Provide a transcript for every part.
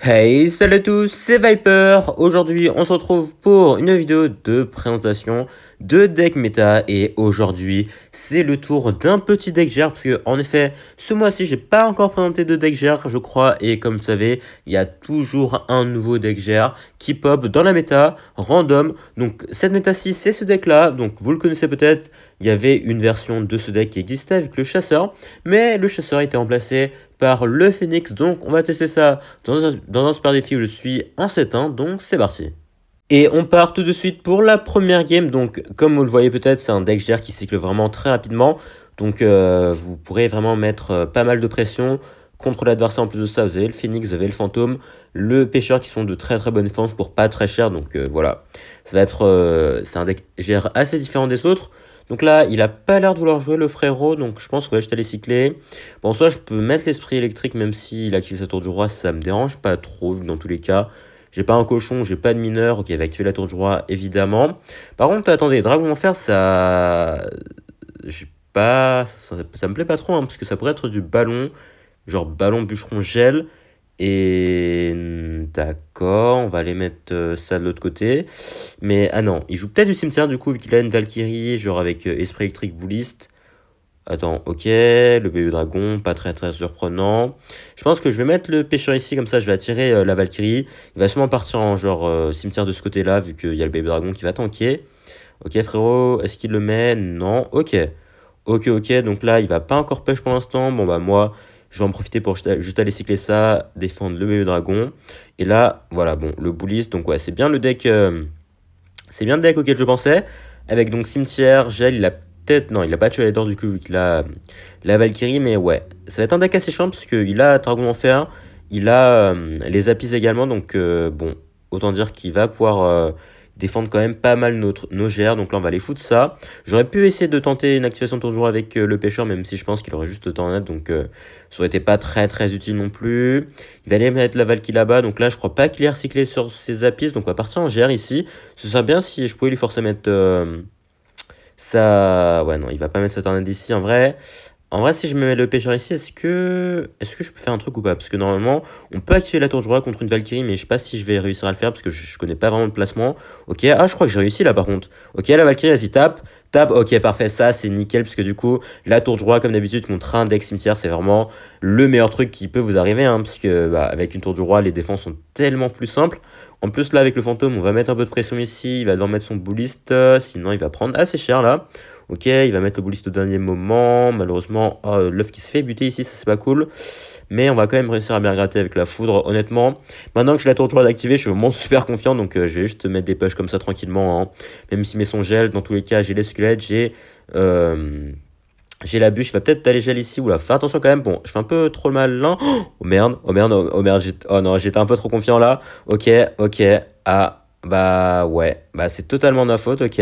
Hey, salut à tous, c'est Viper. Aujourd'hui, on se retrouve pour une vidéo de présentation de deck méta et aujourd'hui, c'est le tour d'un petit deck gère parce que en effet, ce mois-ci, j'ai pas encore présenté de deck gère, je crois et comme vous savez, il y a toujours un nouveau deck gère qui pop dans la méta random. Donc cette méta-ci, c'est ce deck-là. Donc vous le connaissez peut-être, il y avait une version de ce deck qui existait avec le chasseur, mais le chasseur a été remplacé par le phoenix, donc on va tester ça dans un, dans super défi où je suis en 7-1, donc c'est parti. Et on part tout de suite pour la première game, donc comme vous le voyez peut-être, c'est un deck GR qui cycle vraiment très rapidement, donc euh, vous pourrez vraiment mettre euh, pas mal de pression, contre l'adversaire. En plus de ça, vous avez le Phoenix, vous avez le Fantôme, le Pêcheur qui sont de très très bonne défense pour pas très cher. Donc euh, voilà, ça va être c'est un deck GR assez différent des autres. Donc là, il a pas l'air de vouloir jouer le frérot, donc je pense que je vais aller cycler. Bon, soit je peux mettre l'esprit électrique, même s'il active sa tour du roi, ça me dérange pas trop, dans tous les cas, j'ai pas un cochon, j'ai pas de mineur, ok, il va activer la tour du roi, évidemment. Par contre, attendez, dragon Enfer, ça... Pas... Ça, pas, ça, me plaît pas trop, hein, parce que ça pourrait être du ballon, genre ballon bûcheron gel, et d'accord, on va aller mettre euh, ça de l'autre côté. Mais ah non, il joue peut-être du cimetière du coup, vu qu'il a une Valkyrie, genre avec euh, Esprit électrique bouliste. Attends, ok, le bébé Dragon, pas très très surprenant. Je pense que je vais mettre le pêcheur ici, comme ça je vais attirer euh, la Valkyrie. Il va sûrement partir en genre cimetière de ce côté-là, vu qu'il y a le bébé Dragon qui va tanker. Ok frérot, est-ce qu'il le met Non, ok. Ok, ok, donc là il va pas encore pêche pour l'instant. Bon bah moi, je vais en profiter pour juste aller cycler ça, défendre le dragon. Et là, voilà, bon, le bouliste. Donc ouais, c'est bien le deck. Euh, c'est bien le deck auquel je pensais. Avec donc cimetière, gel, il a peut-être. Non, il a pas tué la d'or du coup avec la Valkyrie. Mais ouais, ça va être un deck assez chiant parce qu'il a Dragon fer. Il a euh, les Apis également. Donc euh, bon, autant dire qu'il va pouvoir Défendre quand même pas mal notre, nos GR, donc là on va les foutre ça. J'aurais pu essayer de tenter une activation toujours tour de jour avec euh, le pêcheur, même si je pense qu'il aurait juste tornade, donc euh, ça aurait été pas très très utile non plus. Il va aller mettre la Valkyrie là-bas, donc là je crois pas qu'il ait recyclé sur ses apis, donc on va partir en GR ici. Ce serait bien si je pouvais lui forcer à mettre... ça... Euh, ouais, non, il va pas mettre sa tornade ici, en vrai. En vrai, si je me mets le pêcheur ici, est-ce que... est que je peux faire un truc ou pas Parce que normalement, on peut activer la tour du roi contre une Valkyrie, mais je sais pas si je vais réussir à le faire parce que je, connais pas vraiment le placement. Ok, ah, je crois que j'ai réussi là par contre. Ok, la Valkyrie, elle s'y tape. Tape, ok, parfait, ça c'est nickel parce que du coup, la tour du roi, comme d'habitude, contre un deck cimetière, c'est vraiment le meilleur truc qui peut vous arriver. Hein, parce que bah, avec une tour du roi, les défenses sont tellement plus simples. En plus, là, avec le fantôme, on va mettre un peu de pression ici. Il va devoir mettre son bouliste. sinon, il va prendre assez cher là. Ok, il va mettre le bouliste au dernier moment. Malheureusement, oh, l'œuf qui se fait buter ici, ça c'est pas cool. Mais on va quand même réussir à bien gratter avec la foudre, honnêtement. Maintenant que j'ai la tour à je suis vraiment super confiant. Donc euh, je vais juste mettre des poches comme ça tranquillement. Hein. Même si mes sons gel, dans tous les cas, j'ai les squelettes, j'ai... Euh, j'ai la bûche, je va peut-être aller gel ici. Oula, fais attention quand même. Bon, je fais un peu trop mal là. Oh merde, oh merde, oh, oh merde. Oh non, j'étais un peu trop confiant là. Ok, ok. Ah, bah ouais. Bah c'est totalement de ma faute, ok.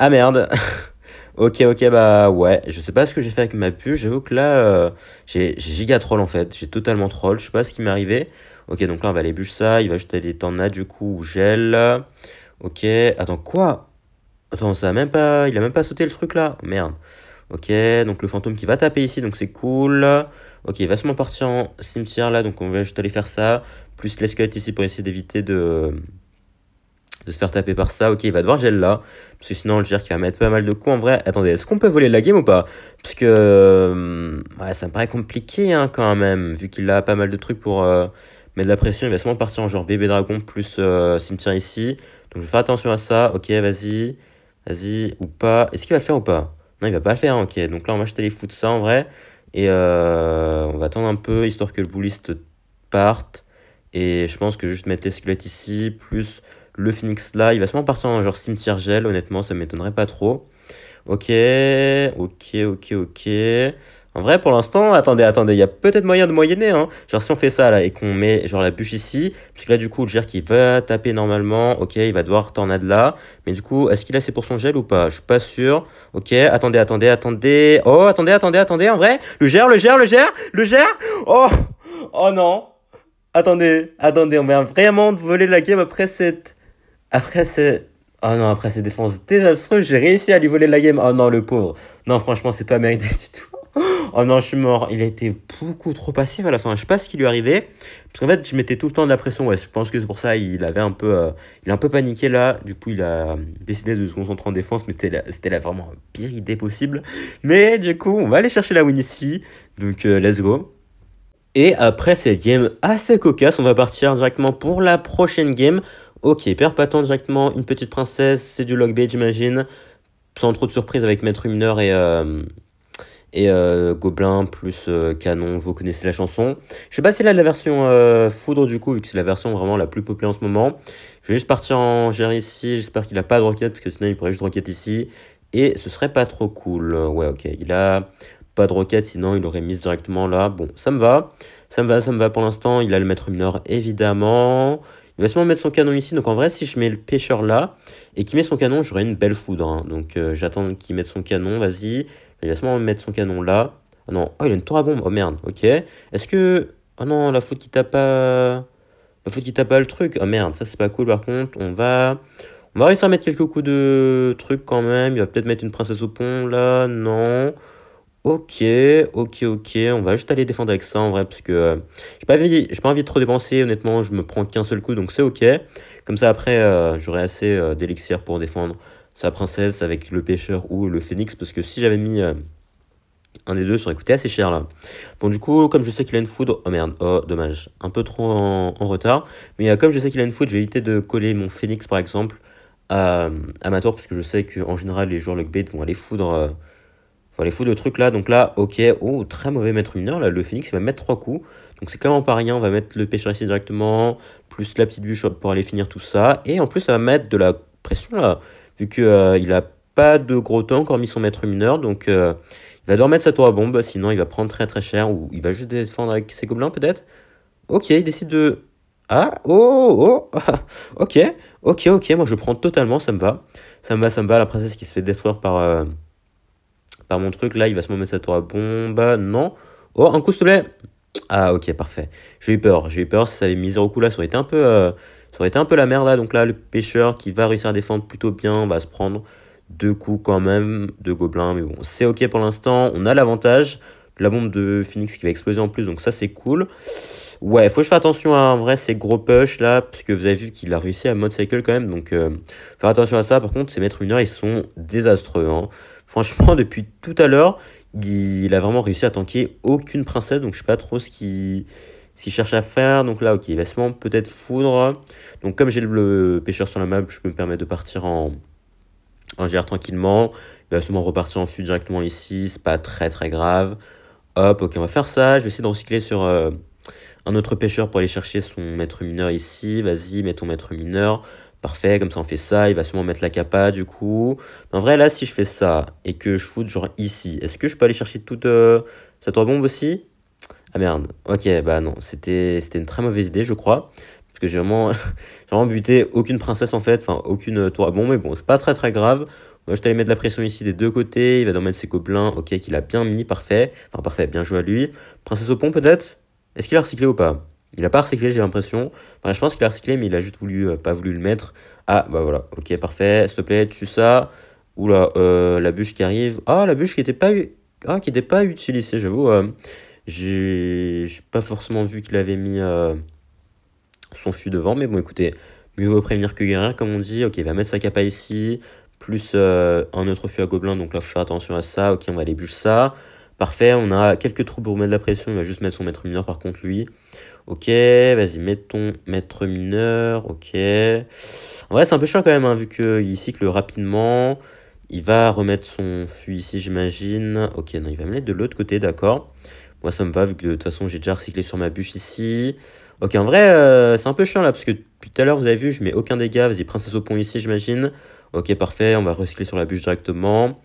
Ah merde. Ok, ok, bah ouais, je sais pas ce que j'ai fait avec ma puce, j'avoue que là, euh, j'ai giga troll en fait, j'ai totalement troll, je sais pas ce qui m'est arrivé. Ok, donc là on va aller bûcher ça, il va juste aller tornades, du coup, ou gel. Ok, attends, quoi Attends, ça a même pas, il a même pas sauté le truc là, oh, merde. Ok, donc le fantôme qui va taper ici, donc c'est cool. Ok, il va se partir en cimetière là, donc on va juste aller faire ça. Plus l'escalette ici pour essayer d'éviter de de se faire taper par ça. Ok, il va devoir gel là, parce que sinon Alger qui va mettre pas mal de coups. En vrai, attendez, est-ce qu'on peut voler la game ou pas Parce que euh, ouais, ça me paraît compliqué hein, quand même, vu qu'il a pas mal de trucs pour euh, mettre de la pression. Il va sûrement partir en genre bébé dragon plus euh, cimetière ici. Donc je vais faire attention à ça. Ok, vas-y, vas-y, ou pas. Est-ce qu'il va le faire ou pas Non, il va pas le faire, ok. Donc là, on va acheter les fous de ça en vrai. Et on va attendre un peu, histoire que le bouliste parte. Et je pense que juste mettre les squelettes ici, plus le Phoenix là, il va sûrement partir en genre cimetière gel, honnêtement, ça m'étonnerait pas trop. Ok, ok, ok, ok. En vrai, pour l'instant, attendez, attendez, il y a peut-être moyen de moyenner. Hein. Genre, si on fait ça là et qu'on met genre la bûche ici, parce là, du coup, le gère qui va taper normalement, ok, il va devoir tornade là. Mais du coup, est-ce qu'il a assez pour son gel ou pas Je suis pas sûr. Ok, attendez, attendez, attendez. Oh, attendez, attendez, attendez, en vrai. Le gère, le gère, le gère, le gère Oh, oh non. Attendez, attendez, on vient vraiment de voler la game après cette après, c'est. Oh non, après ces défenses désastreuses, j'ai réussi à lui voler la game. Oh non, le pauvre. Non, franchement, c'est pas mérité du tout. Oh non, je suis mort. Il a été beaucoup trop passif à la fin. Je sais pas ce qui lui arrivait. Parce qu'en fait, je mettais tout le temps de la pression. Ouais, je pense que c'est pour ça il avait un peu, euh, il a un peu paniqué là. Du coup, il a décidé de se concentrer en défense. Mais c'était la vraiment pire idée possible. Mais du coup, on va aller chercher la win ici. Donc, euh, let's go. Et après cette game assez cocasse, on va partir directement pour la prochaine game Ok, père Paton directement, une petite princesse, c'est du log j'imagine. Sans trop de surprise avec Maître Mineur et, euh, et euh, Gobelin plus euh, Canon, vous connaissez la chanson. Je sais pas si là la version euh, Foudre du coup, vu que c'est la version vraiment la plus populaire en ce moment. Je vais juste partir en gérer ici, j'espère qu'il a pas de roquette, parce que sinon il pourrait juste roquette ici. Et ce serait pas trop cool. Ouais ok, il a pas de roquette, sinon il aurait mis directement là. Bon, ça me va. Ça me va, ça me va pour l'instant. Il a le maître mineur, évidemment. Il va sûrement mettre son canon ici. Donc en vrai, si je mets le pêcheur là et qu'il met son canon, j'aurai une belle foudre. Hein. Donc euh, j'attends qu'il mette son canon. Vas-y. Il va sûrement mettre son canon là. Oh non. Oh, il a une tour à bombe. Oh merde. Ok. Est-ce que. Oh non, la foudre qui tape pas. La foudre qui tape pas le truc. Oh merde. Ça, c'est pas cool par contre. On va. On va réussir à mettre quelques coups de trucs quand même. Il va peut-être mettre une princesse au pont là. Non. Ok, ok, ok. On va juste aller défendre avec ça en vrai, parce que euh, j'ai pas envie, j'ai pas envie de trop dépenser. Honnêtement, je me prends qu'un seul coup, donc c'est ok. Comme ça, après, euh, j'aurai assez euh, d'élixir pour défendre sa princesse avec le pêcheur ou le phénix, parce que si j'avais mis un des deux, ça aurait coûté assez cher là. Bon, du coup, comme je sais qu'il a une foudre, oh merde, oh dommage, un peu trop en, retard. Mais comme je sais qu'il a une foudre, je vais éviter de coller mon phénix par exemple à, à ma tour, parce que je sais qu'en général, les joueurs bait vont aller foudre Enfin, les fous de trucs là. Donc là, ok. Oh, très mauvais maître mineur. Là, le Phoenix va mettre trois coups. Donc c'est clairement pas rien. On va mettre le pêcheur ici directement. Plus la petite bûche pour aller finir tout ça. Et en plus, ça va mettre de la pression là. Vu qu'il euh, a pas de gros temps, encore mis son maître mineur. Donc euh, il va devoir mettre sa tour à bombe. Sinon, il va prendre très très cher. Ou il va juste défendre avec ses gobelins peut-être. Ok, il décide de ah, oh, oh, ok, ok, ok, moi je prends totalement, ça me va. Ça me va, ça me va, la princesse qui se fait détruire par, euh, par mon truc, là, il va se mettre sa tour à bombe. Non. Oh, un coup, s'il te plaît. Ah, ok, parfait. J'ai eu peur. J'ai eu peur. Si ça avait mis au coup là, ça aurait été un peu, euh, ça aurait été un peu la merde là. Donc là, le pêcheur qui va réussir à défendre plutôt bien va se prendre deux coups quand même de gobelins. Mais bon, c'est ok pour l'instant. On a l'avantage. La bombe de Phoenix qui va exploser en plus, donc ça c'est cool. Ouais, faut que je fasse attention à en vrai ces gros push là, puisque vous avez vu qu'il a réussi à mode cycle quand même, donc euh, faire attention à ça. Par contre, ces maîtres mineurs ils sont désastreux. Hein. Franchement, depuis tout à l'heure, il a vraiment réussi à tanker aucune princesse, donc je sais pas trop ce qu'il cherche à faire. Donc là, ok, il peut-être foudre. Donc comme j'ai le pêcheur sur la map, je peux me permettre de partir en, en GR tranquillement. Il va sûrement repartir en directement ici, c'est pas très très grave. Hop, ok, on va faire ça. Je vais essayer de recycler sur euh, un autre pêcheur pour aller chercher son maître mineur ici. Vas-y, mets ton maître mineur parfait, comme ça on fait ça, il va sûrement mettre la capa du coup. en vrai là si je fais ça et que je foute genre ici, est-ce que je peux aller chercher toute sa euh, cette bombe aussi Ah merde, ok bah non, c'était une très mauvaise idée je crois. Parce que j'ai vraiment, vraiment buté aucune princesse en fait, enfin aucune euh, tour à bombe, mais bon c'est pas très très grave. Moi, je aller mettre de la pression ici des deux côtés. Il va dans mettre ses copains. Ok, qu'il a bien mis. Parfait. Enfin, parfait. Bien joué à lui. Princesse au pont, peut-être Est-ce qu'il a recyclé ou pas il a pas recyclé, j'ai l'impression. je pense qu'il a recyclé, mais il a juste voulu, euh, pas voulu le mettre. Ah, bah voilà, ok, parfait, s'il te plaît, tue ça. Oula, euh, la bûche qui arrive. Ah, la bûche qui était pas, ah, qui était pas utilisée, j'avoue. Euh. je j'ai pas forcément vu qu'il avait mis son fût devant, mais bon, écoutez, mieux vaut prévenir que guérir, comme on dit. Ok, il va mettre sa capa ici, plus un autre fût à gobelin, donc là, faut faire attention à ça. Ok, on va aller bûcher ça. Parfait, on a quelques trous pour mettre la pression, il va juste mettre son maître mineur par contre lui. Ok, vas-y, mettons maître mineur. Ok. En vrai, c'est un peu chiant quand même, hein, vu qu'il cycle rapidement. Il va remettre son fût ici, j'imagine. Ok, non, il va me mettre de l'autre côté, d'accord. Moi, ça me va, vu que de toute façon, j'ai déjà recyclé sur ma bûche ici. Ok, en vrai, euh, c'est un peu chiant là, parce que depuis tout à l'heure, vous avez vu, je mets aucun dégât. Vas-y, princesse au pont ici, j'imagine. Ok, parfait, on va recycler sur la bûche directement.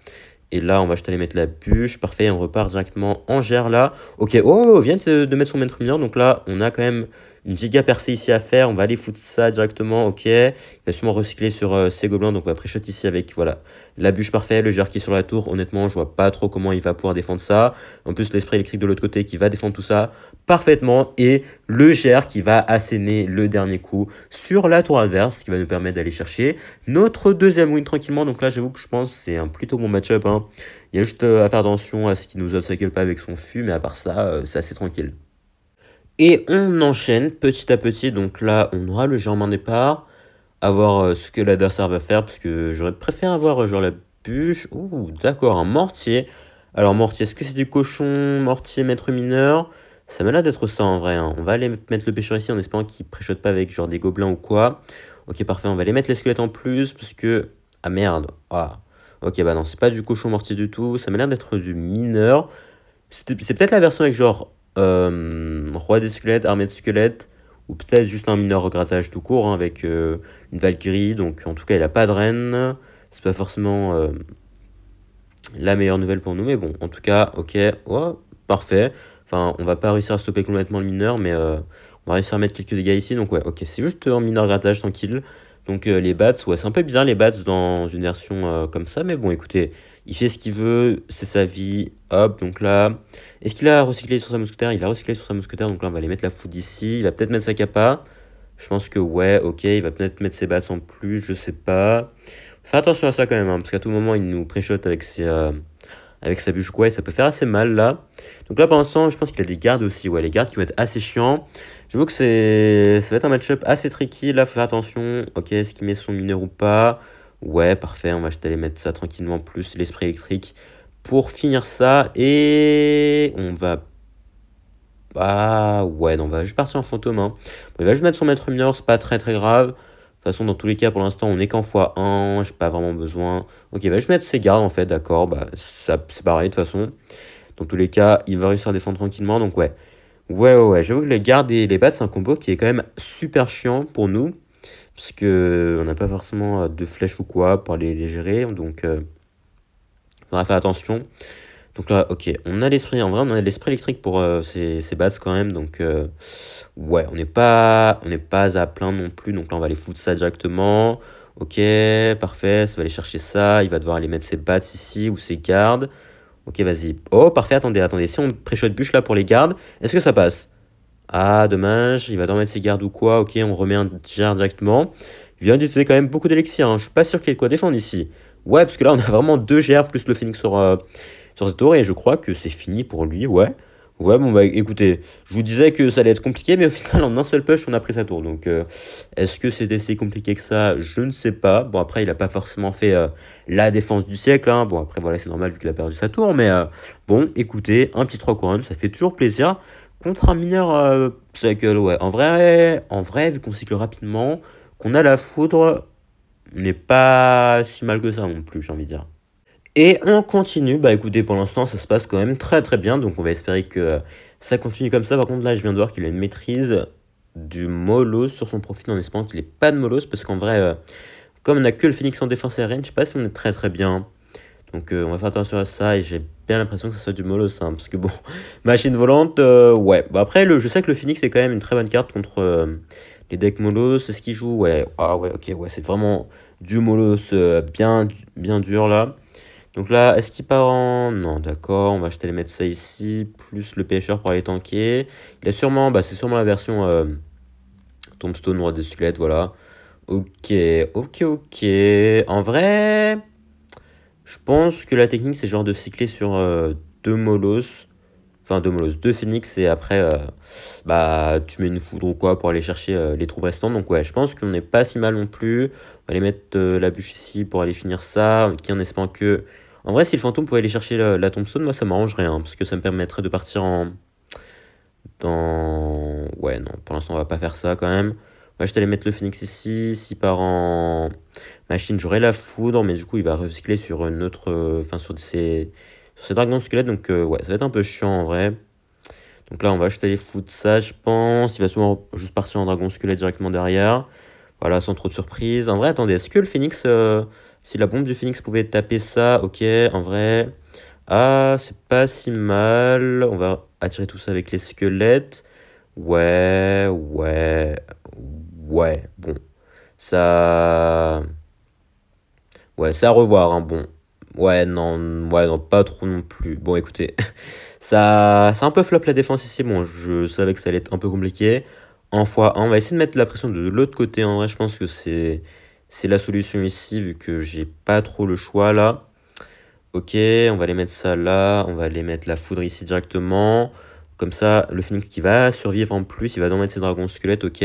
Et là, on va juste aller mettre la bûche. Parfait, on repart directement en gère, là. Ok, oh, vient de mettre son maître mineur. Donc là, on a quand même une giga percée ici à faire. On va aller foutre ça directement. Ok. Il va sûrement recycler sur euh, ses gobelins. Donc on va pré-shot ici avec voilà la bûche parfaite, le GR qui est sur la tour. Honnêtement, je vois pas trop comment il va pouvoir défendre ça. En plus, l'esprit électrique de l'autre côté qui va défendre tout ça parfaitement. Et le GR qui va asséner le dernier coup sur la tour adverse. Ce qui va nous permettre d'aller chercher notre deuxième win tranquillement. Donc là, j'avoue que je pense c'est un plutôt bon match-up. Hein. Il y a juste euh, à faire attention à ce qu'il nous obstacule pas avec son fût. Mais à part ça, euh, c'est assez tranquille. Et on enchaîne petit à petit. Donc là, on aura le germe en départ. Avoir euh, ce que l'adversaire va faire. Parce que j'aurais préféré avoir euh, genre la bûche. Ouh, d'accord, un mortier. Alors mortier, est-ce que c'est du cochon Mortier, maître mineur Ça m'a l'air d'être ça en vrai. Hein. On va aller mettre le pêcheur ici en espérant qu'il préchote pas avec genre des gobelins ou quoi. Ok, parfait. On va aller mettre les squelettes en plus. Parce que... Ah merde. Ah. Ok, bah non, c'est pas du cochon mortier du tout. Ça m'a l'air d'être du mineur. C'est peut-être la version avec genre euh, roi des squelettes, Armée de squelettes, ou peut-être juste un mineur grattage tout court hein, avec euh, une Valkyrie. Donc en tout cas, il a pas de reine. C'est pas forcément euh, la meilleure nouvelle pour nous, mais bon, en tout cas, ok, oh, parfait. Enfin, on va pas réussir à stopper complètement le mineur, mais on va réussir à mettre quelques dégâts ici. Donc ouais, ok, c'est juste un mineur grattage tranquille. Donc les bats, ouais, c'est un peu bizarre les bats dans une version comme ça, mais bon, écoutez, il fait ce qu'il veut, c'est sa vie, hop, donc là, est-ce qu'il a recyclé sur sa mousquetaire Il a recyclé sur sa mousquetaire, donc là on va aller mettre la foudre ici, il va peut-être mettre sa capa, je pense que ouais, ok, il va peut-être mettre ses bats en plus, je sais pas. Fais attention à ça quand même, hein, parce qu'à tout moment il nous préchote avec ses... Euh, avec sa bûche ouais, ça peut faire assez mal là. Donc là pour l'instant, je pense qu'il a des gardes aussi, ouais, les gardes qui vont être assez chiants. vois que c'est ça va être un match-up assez tricky, là, faut faire attention. Ok, est-ce qu'il met son mineur ou pas Ouais, parfait, on va juste aller mettre ça tranquillement, plus l'esprit électrique. Pour finir ça, et on va... bah, ouais, non, on va juste partir en fantôme. Hein. il va juste mettre son maître mineur, c'est pas très très grave. De toute façon, dans tous les cas, pour l'instant, on est qu'en x1, j'ai pas vraiment besoin. Ok, il va juste mettre ses gardes, en fait, d'accord, bah, c'est pareil, de toute façon. Dans tous les cas, il va réussir à défendre tranquillement, donc ouais. Ouais, ouais, ouais, j'avoue que les gardes et les bats, c'est un combo qui est quand même super chiant pour nous parce que euh, on n'a pas forcément euh, de flèches ou quoi pour aller les gérer, donc il euh, faudra faire attention. Donc là, ok, on a l'esprit, en vrai, on a l'esprit électrique pour ces, bats quand même, donc ouais, on n'est pas, on n'est pas à plein non plus, donc là on va aller foutre ça directement. Ok, parfait, ça va aller chercher ça, il va devoir aller mettre ses bats ici ou ses gardes. Ok, vas-y. Oh, parfait, attendez, attendez, si on pré bûche là pour les gardes, est-ce que ça passe ah, dommage, il va dormir de ses gardes ou quoi Ok, on remet un gérard directement. Il vient d'utiliser quand même beaucoup d'élixir. Je hein. Je suis pas sûr qu'il y ait quoi défendre ici. Ouais, parce que là, on a vraiment deux GR plus le Phoenix sur, euh, sur cette et je crois que c'est fini pour lui, ouais. Ouais, bon, bah écoutez, je vous disais que ça allait être compliqué, mais au final, en un seul push, on a pris sa tour. Donc, euh, est-ce que c'était si compliqué que ça Je ne sais pas. Bon, après, il n'a pas forcément fait euh, la défense du siècle. Hein. Bon, après, voilà, c'est normal vu qu'il a perdu sa tour. Mais bon, écoutez, un petit 3 couronnes, ça fait toujours plaisir. Contre un mineur euh, cycle, ouais. En vrai, en vrai vu qu'on cycle rapidement, qu'on a la foudre, n'est pas si mal que ça non plus, j'ai envie de dire. Et on continue, bah écoutez, pour l'instant ça se passe quand même très très bien, donc on va espérer que ça continue comme ça. Par contre là je viens de voir qu'il a une maîtrise du Molos sur son profil en espérant qu'il n'ait pas de Molos, parce qu'en vrai, euh, comme on a que le Phoenix en défense et range je sais pas si on est très très bien. Donc euh, on va faire attention à ça, et j'ai l'impression que ce soit du molos hein, parce que bon, machine volante, euh, ouais. Bah, après, le, je sais que le Phoenix est quand même une très bonne carte contre euh, les decks molos, c'est ce qu'il joue, ouais. Ah ouais, ok, ouais, c'est vraiment du molos bien, bien dur là. Donc là, est-ce qu'il part en... Non, d'accord, on va acheter les ça ici, plus le pêcheur pour aller tanker. Il a sûrement, bah c'est sûrement la version euh, Tombstone, Roi des squelettes voilà. Ok, ok, ok. En vrai... Je pense que la technique, c'est genre de cycler sur euh, deux molos enfin deux molos deux phoenix, et après, euh, bah, tu mets une foudre ou quoi pour aller chercher euh, les trous restants. Donc, ouais, je pense qu'on n'est pas si mal non plus. On va aller mettre la bûche ici pour aller finir ça, qui en espérant que. En vrai, si le fantôme pouvait aller chercher la, la tombstone, moi ça m'arrange rien. Hein, parce que ça me permettrait de partir en. Dans. Ouais, non, pour l'instant, on va pas faire ça quand même. Je je t'allais mettre le Phoenix ici. S'il part en machine, j'aurai la foudre, mais du coup, il va recycler sur une autre. Euh, enfin, sur ses, dragons squelettes. Donc, euh, ouais, ça va être un peu chiant en vrai. Donc là, on va acheter les foutre ça, je pense. Il va souvent juste partir en dragon squelette directement derrière. Voilà, sans trop de surprise. En vrai, attendez, est-ce que le Phoenix. Euh, si la bombe du Phoenix pouvait taper ça, ok, en vrai. Ah, c'est pas si mal. On va attirer tout ça avec les squelettes. Ouais. Ça. Ouais, c'est à revoir. Hein. Bon. Ouais, non, ouais, non, pas trop non plus. Bon, écoutez, ça, c'est un peu flop la défense ici. Bon, je savais que ça allait être un peu compliqué. En x on va essayer de mettre la pression de l'autre côté. En vrai, je pense que c'est c'est la solution ici, vu que j'ai pas trop le choix là. Ok, on va aller mettre ça là, on va aller mettre la foudre ici directement. Comme ça, le Phoenix qui va survivre en plus, il va donc mettre ses dragons squelettes, ok.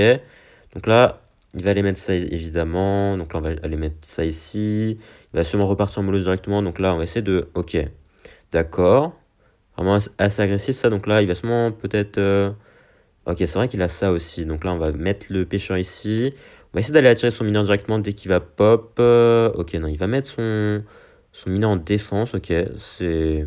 Donc là, il va aller mettre ça évidemment. Donc là, on va aller mettre ça ici. Il va sûrement repartir en molosse directement. Donc là, on va essayer de... Ok, d'accord. Vraiment assez agressif ça. Donc là, il va sûrement peut-être... Euh, ok, c'est vrai qu'il a ça aussi. Donc là, on va mettre le pêcheur ici. On va essayer d'aller attirer son mineur directement dès qu'il va pop. Euh, ok, non, il va mettre son, son mineur en défense. Ok, c'est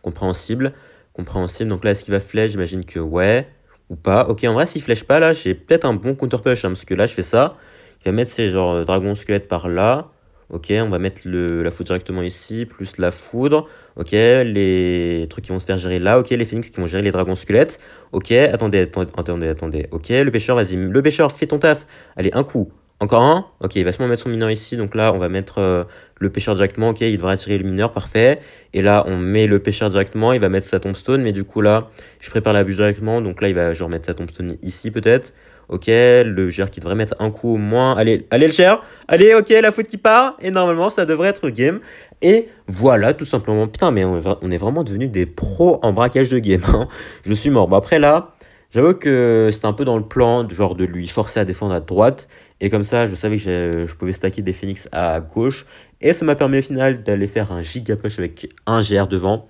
compréhensible. Compréhensible. Donc là, est-ce qu'il va flèche J'imagine que ouais ou pas. Ok, en vrai, s'il flèche pas, là, j'ai peut-être un bon counter-push, hein, parce que là, je fais ça. Il va mettre ses genre euh, dragons squelette par là. Ok, on va mettre le, la foudre directement ici, plus la foudre. Ok, les trucs qui vont se faire gérer là. Ok, les phoenix qui vont gérer les dragons squelettes. Ok, attendez, attendez, attendez. Ok, le pêcheur, vas-y. Le pêcheur, fais ton taf. Allez, un coup. Encore un Ok, il va seulement mettre son mineur ici. Donc là, on va mettre euh, le pêcheur directement. Ok, il devrait attirer le mineur, parfait. Et là, on met le pêcheur directement. Il va mettre sa tombstone. Mais du coup, là, je prépare la bûche directement. Donc là, il va genre mettre sa tombstone ici, peut-être. Ok, le gère qui devrait mettre un coup au moins. Allez, allez le cher Allez, ok, la faute qui part. Et normalement, ça devrait être game. Et voilà, tout simplement. Putain, mais on est vraiment devenus des pros en braquage de game. Hein. Je suis mort. Bon, après là, j'avoue que c'était un peu dans le plan, genre de lui forcer à défendre à droite. Et comme ça, je savais que euh, je pouvais stacker des Phoenix à gauche. Et ça m'a permis au final d'aller faire un giga push avec un GR devant.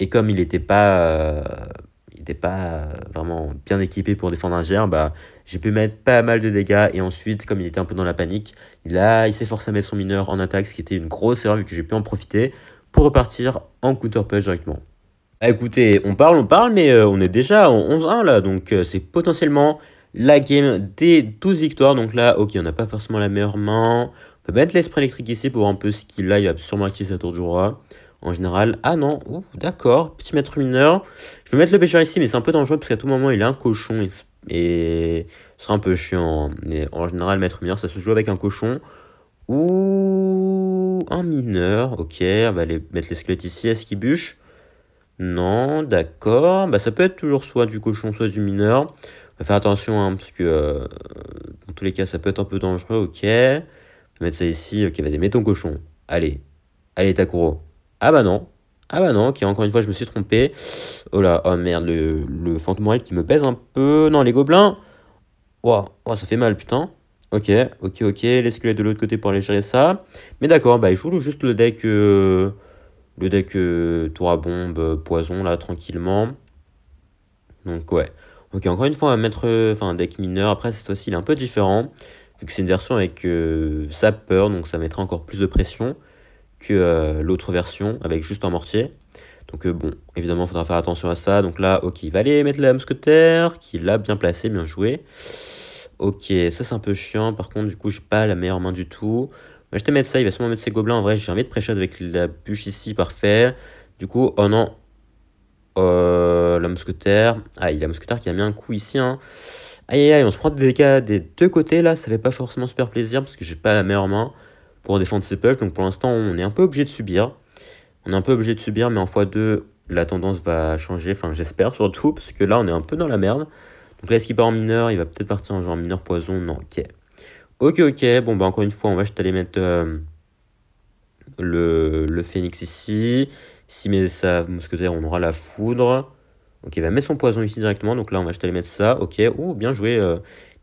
Et comme il n'était pas, euh, il pas euh, vraiment bien équipé pour défendre un GR, bah, j'ai pu mettre pas mal de dégâts. Et ensuite, comme il était un peu dans la panique, a, il s'est forcé à mettre son mineur en attaque, ce qui était une grosse erreur vu que j'ai pu en profiter pour repartir en counter push directement. Bah, écoutez, on parle, on parle, mais on est déjà en 11-1 là, donc c'est potentiellement la game des 12 victoires. Donc là, ok, on n'a pas forcément la meilleure main. On peut mettre l'esprit électrique ici pour voir un peu ce qu'il a. Il va sûrement activer sa tour du roi. En général, ah non, d'accord, petit maître mineur. Je vais mettre le pêcheur ici, mais c'est un peu dangereux parce qu'à tout moment, il a un cochon. Et ce sera un peu chiant. Hein. en général, maître mineur, ça se joue avec un cochon. Ou un mineur. Ok, on va aller mettre les squelettes ici. Est-ce qu'il bûche Non, d'accord. Bah, ça peut être toujours soit du cochon, soit du mineur faire attention, hein, parce que euh, dans tous les cas, ça peut être un peu dangereux, ok. mettre ça ici, ok, vas-y, mets ton cochon. Allez, allez, Takuro. Ah bah non, ah bah non, ok, encore une fois, je me suis trompé. Oh là, oh merde, le, fantôme qui me pèse un peu. Non, les gobelins. oh, ça fait mal, putain. Ok, ok, ok, les squelettes de l'autre côté pour aller gérer ça. Mais d'accord, bah, je joue juste le deck. Euh, le deck euh, tour à bombe, poison, là, tranquillement. Donc, ouais. Ok, encore une fois, on va mettre enfin, un deck mineur. Après, cette fois-ci, il est un peu différent. Vu que c'est une version avec euh, sapeur sa donc ça mettra encore plus de pression que euh, l'autre version avec juste un mortier. Donc euh, bon, évidemment, il faudra faire attention à ça. Donc là, ok, il va aller mettre la mousquetaire, qui l'a bien placé, bien joué. Ok, ça c'est un peu chiant. Par contre, du coup, n'ai pas la meilleure main du tout. Bah, je vais mettre ça, il va sûrement mettre ses gobelins. En vrai, j'ai envie de prêcher avec la bûche ici, parfait. Du coup, oh non, euh, la mousquetaire. Ah, il y a la mousquetaire qui a mis un coup ici. Hein. Aïe aïe aïe, on se prend des dégâts des deux côtés là. Ça fait pas forcément super plaisir parce que j'ai pas la meilleure main pour défendre ses push. Donc pour l'instant, on est un peu obligé de subir. On est un peu obligé de subir, mais en x2, la tendance va changer. Enfin, j'espère surtout parce que là, on est un peu dans la merde. Donc là, est-ce qu'il part en mineur Il va peut-être partir en genre mineur poison. Non, ok. Ok, ok. Bon, bah encore une fois, on va juste aller mettre euh, le, le phénix ici. Si met sa mousquetaire, on aura la foudre. Ok, il va mettre son poison ici directement. Donc là, on va juste aller mettre ça. Ok, ouh, bien joué. Euh,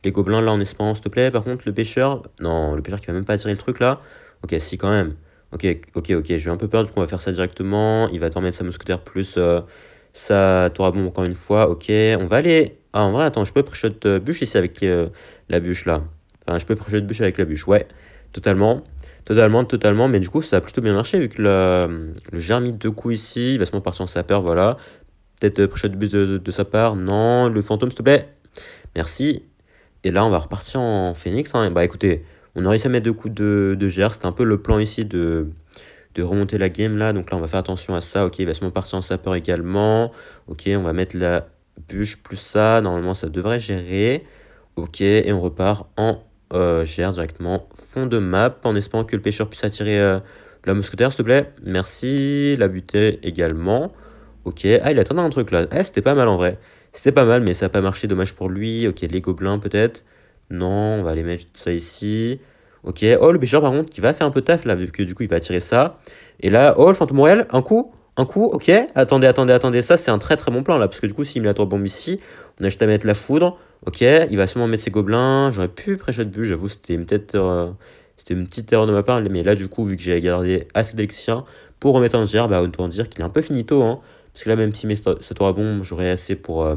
les gobelins, là, en espérance, s'il te plaît. Par contre, le pêcheur... Non, le pêcheur qui va même pas attirer le truc, là. Ok, si, quand même. Ok, ok, ok. J'ai un peu peur, du coup, on va faire ça directement. Il va te mettre sa mousquetaire plus... Euh, sa ça, aura bon encore une fois. Ok, on va aller... Ah, en vrai, attends, je peux pré euh, bûche ici avec la bûche, là. Enfin, je peux pré-shot bûche avec la bûche, ouais. Totalement, totalement, totalement. Mais du coup, ça a plutôt bien marché vu que le, le de coups ici, il va se partir en sapeur, voilà. Peut-être euh, prochaine de bus de, sa part. Non, le fantôme, s'il te plaît. Merci. Et là, on va repartir en phoenix. Hein. Bah écoutez, on a réussi à mettre deux coups de, ger, C'est un peu le plan ici de, de remonter la game là. Donc là, on va faire attention à ça. Ok, il va se partir en sapeur également. Ok, on va mettre la bûche plus ça. Normalement, ça devrait gérer. Ok, et on repart en euh, gère directement fond de map en espérant que le pêcheur puisse attirer euh, la mousquetaire, s'il te plaît. Merci, la butée également. Ok, ah, il attendait un truc là. Eh, c'était pas mal en vrai. C'était pas mal, mais ça n'a pas marché, dommage pour lui. Ok, les gobelins peut-être. Non, on va aller mettre ça ici. Ok, oh, le pêcheur par contre qui va faire un peu taf là, vu que du coup il va attirer ça. Et là, oh, le fantôme royal, un coup un coup, ok, attendez, attendez, attendez, ça c'est un très très bon plan là, parce que du coup s'il met la 3 bombes ici, on a juste à mettre la foudre, Ok, il va sûrement mettre ses gobelins. J'aurais pu prêcher de but, j'avoue, c'était peut-être euh, c'était une petite erreur de ma part. Mais là, du coup, vu que j'ai gardé assez d'élexia, pour remettre un gerbe, bah, autant dire qu'il est un peu finito. Hein. parce que là, même si ça Satora bon, j'aurais assez pour euh,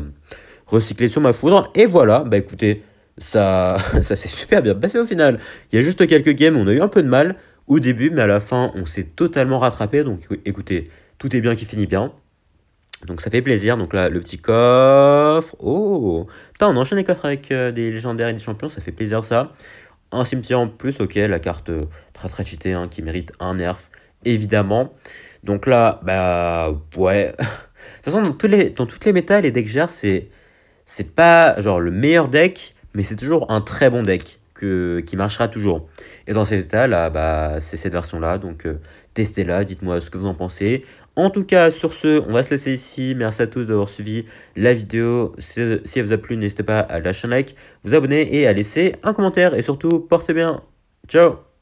recycler sur ma foudre. Et voilà, bah écoutez, ça, ça s'est super bien passé au final. Il y a juste quelques games, on a eu un peu de mal au début, mais à la fin, on s'est totalement rattrapé. Donc écoutez, tout est bien qui finit bien. Donc ça fait plaisir. Donc là, le petit coffre. Oh Putain, on enchaîne les coffres avec euh, des légendaires et des champions, ça fait plaisir ça. Un cimetière en plus, ok, la carte euh, très très cheatée, hein, qui mérite un nerf, évidemment. Donc là, bah ouais. de toute façon, dans, tous les, dans toutes les méta, les decks gérés, c'est c'est pas genre le meilleur deck, mais c'est toujours un très bon deck que, qui marchera toujours. Et dans cet état là, bah, c'est cette version là, donc euh, testez-la, dites-moi ce que vous en pensez. En tout cas, sur ce, on va se laisser ici. Merci à tous d'avoir suivi la vidéo. Si, elle vous a plu, n'hésitez pas à lâcher un like, vous abonner et à laisser un commentaire. Et surtout, portez bien. Ciao